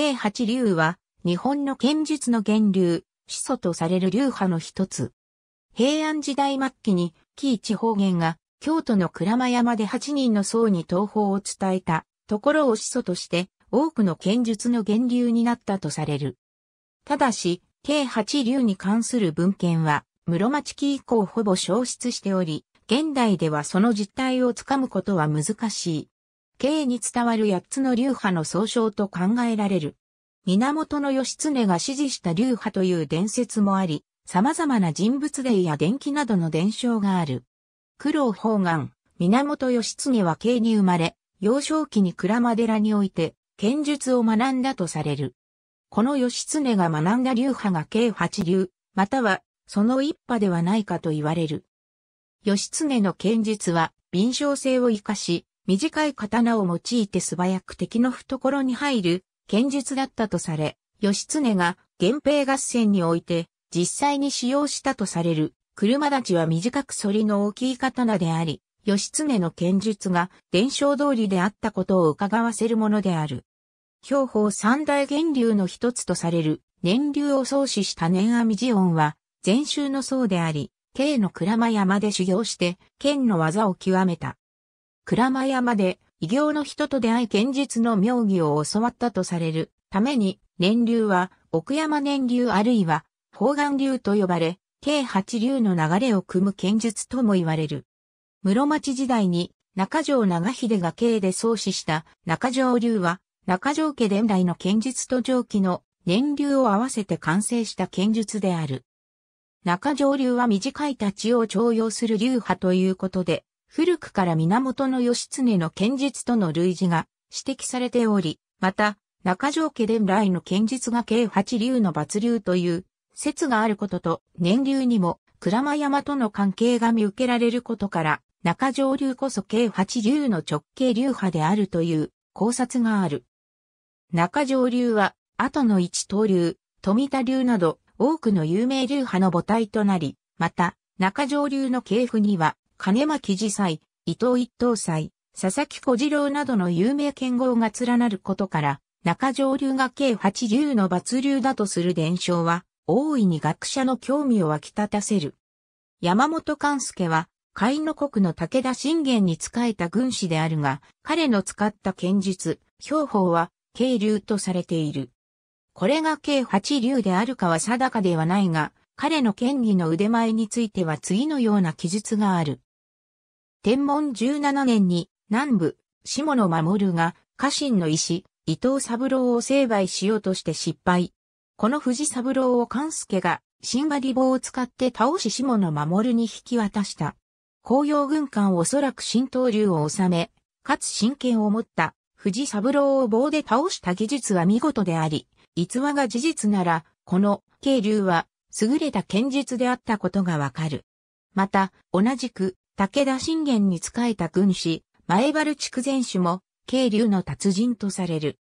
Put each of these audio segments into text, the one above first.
計八流は、日本の剣術の源流、始祖とされる流派の一つ。平安時代末期に、紀一方言が、京都の鞍馬山で8人の僧に東方を伝えた、ところを始祖として、多くの剣術の源流になったとされる。ただし、計八流に関する文献は、室町期以降ほぼ消失しており、現代ではその実態をつかむことは難しい。営に伝わる八つの流派の総称と考えられる。源義経が支持した流派という伝説もあり、様々な人物霊や伝記などの伝承がある。苦労方願、源義経は慶に生まれ、幼少期に鞍馬寺において、剣術を学んだとされる。この義経が学んだ流派が経八流、または、その一派ではないかと言われる。義経の剣術は、敏捷性を生かし、短い刀を用いて素早く敵の懐に入る剣術だったとされ、義経が源平合戦において実際に使用したとされる車立ちは短く反りの大きい刀であり、義経の剣術が伝承通りであったことを伺わせるものである。兵法三大源流の一つとされる年流を創始した年阿弥寺音は禅宗の僧であり、慶の鞍馬山で修行して剣の技を極めた。鞍馬山で異形の人と出会い剣術の妙義を教わったとされるために、年流は奥山年流あるいは方眼流と呼ばれ、計八流の流れを組む剣術とも言われる。室町時代に中条長秀が慶で創始した中条流は、中条家伝来の剣術と上記の年流を合わせて完成した剣術である。中条流は短い太刀を徴用する流派ということで、古くから源義経の剣術との類似が指摘されており、また、中条家伝来の剣術が計八流の抜流という説があることと、年流にも倉間山との関係が見受けられることから、中条流こそ計八流の直系流派であるという考察がある。中条流は、後の一刀流、富田流など多くの有名流派の母体となり、また、中条流の系譜には、金巻寺祭、伊藤一等祭、佐々木小次郎などの有名剣豪が連なることから、中上流が計八流の抜流だとする伝承は、大いに学者の興味を湧き立たせる。山本勘助は、海の国の武田信玄に仕えた軍師であるが、彼の使った剣術、兵法は、軽流とされている。これが計八流であるかは定かではないが、彼の剣技の腕前については次のような記述がある。天文17年に南部、下野守が家臣の石、伊藤三郎を成敗しようとして失敗。この藤三郎を勘助が、新割棒を使って倒し下野守に引き渡した。紅葉軍艦おそらく新刀流を治め、かつ真剣を持った藤三郎を棒で倒した技術は見事であり、逸話が事実なら、この渓流は優れた剣術であったことがわかる。また、同じく武田信玄に仕えた軍師、前原筑前氏も、慶流の達人とされる。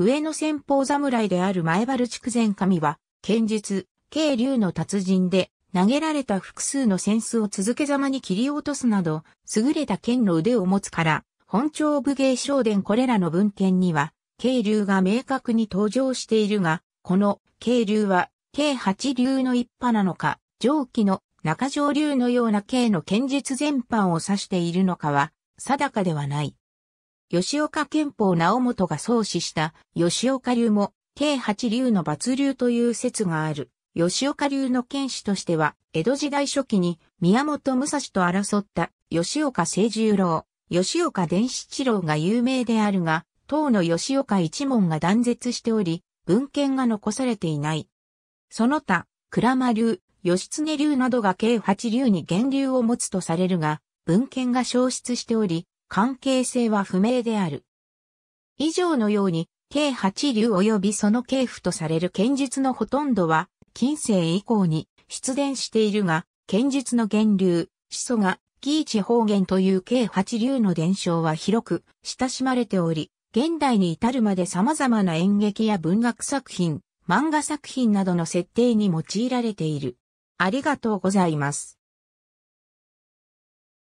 上の先方侍である前原筑前神は、剣術、慶流の達人で、投げられた複数の扇子を続けざまに切り落とすなど、優れた剣の腕を持つから、本朝武芸商伝これらの文献には、慶流が明確に登場しているが、この慶流は、慶八流の一派なのか、上記の中条流のような刑の剣術全般を指しているのかは、定かではない。吉岡憲法直元が創始した吉岡流も、計八流の罰流という説がある。吉岡流の剣士としては、江戸時代初期に宮本武蔵と争った吉岡清十郎、吉岡伝七郎が有名であるが、当の吉岡一門が断絶しており、文献が残されていない。その他、倉間流、義経流などが計8流に源流を持つとされるが、文献が消失しており、関係性は不明である。以上のように、計8流及びその系譜とされる剣術のほとんどは、近世以降に出現しているが、剣術の源流、始祖が、紀一方言という計8流の伝承は広く親しまれており、現代に至るまで様々な演劇や文学作品、漫画作品などの設定に用いられている。ありがとうございます。